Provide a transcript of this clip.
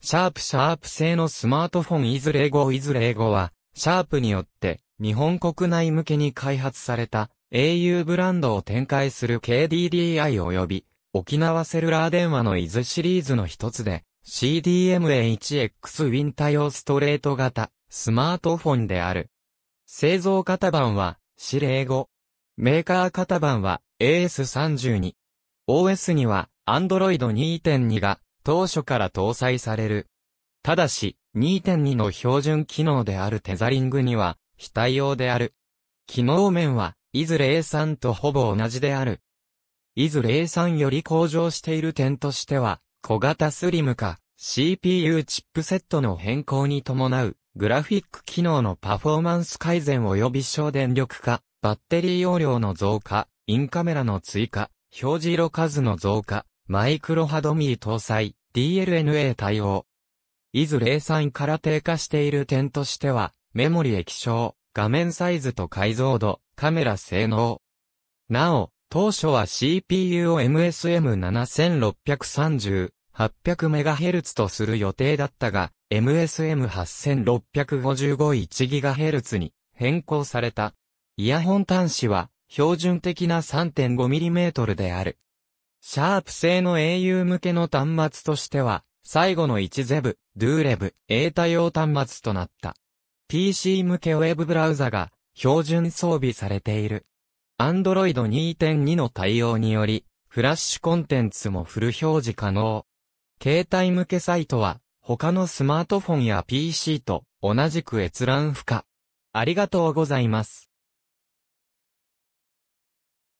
シャープシャープ製のスマートフォンいずれ語いずれ語は、シャープによって日本国内向けに開発された au ブランドを展開する KDDI 及び沖縄セルラー電話の伊豆シリーズの一つで CDMA1X ウィン対応ストレート型スマートフォンである。製造型番は指令語。メーカー型番は AS32。OS には Android 2.2が当初から搭載される。ただし、2.2の標準機能であるテザリングには、非対応である。機能面は、いずれ A3 とほぼ同じである。いずれ A3 より向上している点としては、小型スリム化、CPU チップセットの変更に伴う、グラフィック機能のパフォーマンス改善及び省電力化、バッテリー容量の増加、インカメラの追加、表示色数の増加、マイクロ波ドミー搭載、DLNA 対応。いずれ A3 から低下している点としては、メモリ液晶、画面サイズと解像度、カメラ性能。なお、当初は CPU を MSM7630、800MHz とする予定だったが、MSM8655-1GHz に変更された。イヤホン端子は標準的な 3.5mm である。シャープ製の au 向けの端末としては、最後の1ゼブ、ドゥーレブ、A 対応端末となった。PC 向けウェブブラウザが標準装備されている。Android 2.2の対応により、フラッシュコンテンツもフル表示可能。携帯向けサイトは、他のスマートフォンや PC と同じく閲覧不可。ありがとうございます。